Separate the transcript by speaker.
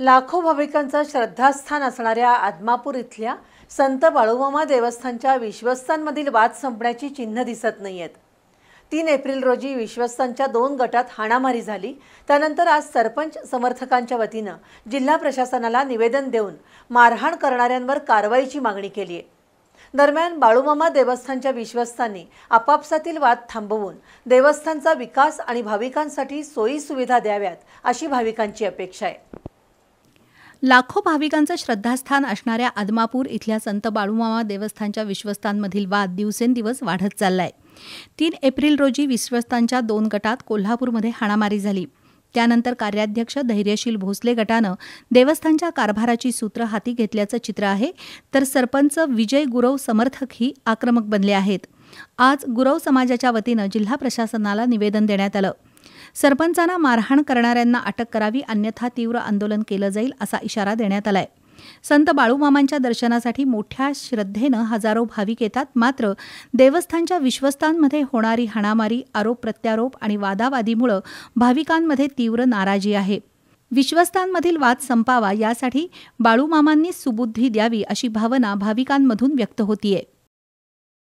Speaker 1: लाखो भाविकांचं श्रद्धास्थान असणाऱ्या आदमापूर इथल्या संत बाळूमामा देवस्थानच्या विश्वस्तांमधील वाद संपण्याची चिन्ह दिसत नाही आहेत तीन एप्रिल रोजी विश्वस्तांच्या दोन गटात हाणामारी झाली त्यानंतर आज सरपंच समर्थकांच्या वतीनं जिल्हा प्रशासनाला निवेदन देऊन मारहाण करणाऱ्यांवर कारवाईची मागणी केली आहे दरम्यान बाळूमामा देवस्थानच्या विश्वस्तांनी आपापसातील वाद थांबवून देवस्थानचा विकास आणि भाविकांसाठी सोयी सुविधा द्याव्यात अशी भाविकांची अपेक्षा आहे
Speaker 2: लाखो भाविकांचं श्रद्धास्थान असणाऱ्या आदमापूर इथल्या संत बाळूमामा देवस्थानच्या विश्वस्तांमधील वाद दिवसेंदिवस वाढत चाललाय तीन एप्रिल रोजी विश्वस्तांच्या दोन गटात कोल्हापूरमध्ये हाणामारी झाली त्यानंतर कार्याध्यक्ष धैर्यशील भोसले गटानं देवस्थानच्या कारभाराची सूत्र हाती घेतल्याचं चित्र आहे तर सरपंच विजय गुरव समर्थकही आक्रमक बनले आहेत आज गुरव समाजाच्या वतीनं जिल्हा प्रशासनाला निवेदन देण्यात आलं सरपंचांना मारहाण करणाऱ्यांना अटक करावी अन्यथा तीव्र आंदोलन केलं जाईल असा इशारा देण्यात आलाय संत बाळूमामांच्या दर्शनासाठी मोठ्या श्रद्धेनं हजारो भाविक येतात मात्र देवस्थानच्या विश्वस्तांमध्ये होणारी हाणामारी आरोप प्रत्यारोप आणि वादावादीमुळे भाविकांमध्ये तीव्र नाराजी आहे विश्वस्तांमधील वाद संपावा यासाठी बाळूमामांनी सुबुद्धी द्यावी अशी भावना भाविकांमधून व्यक्त होतीये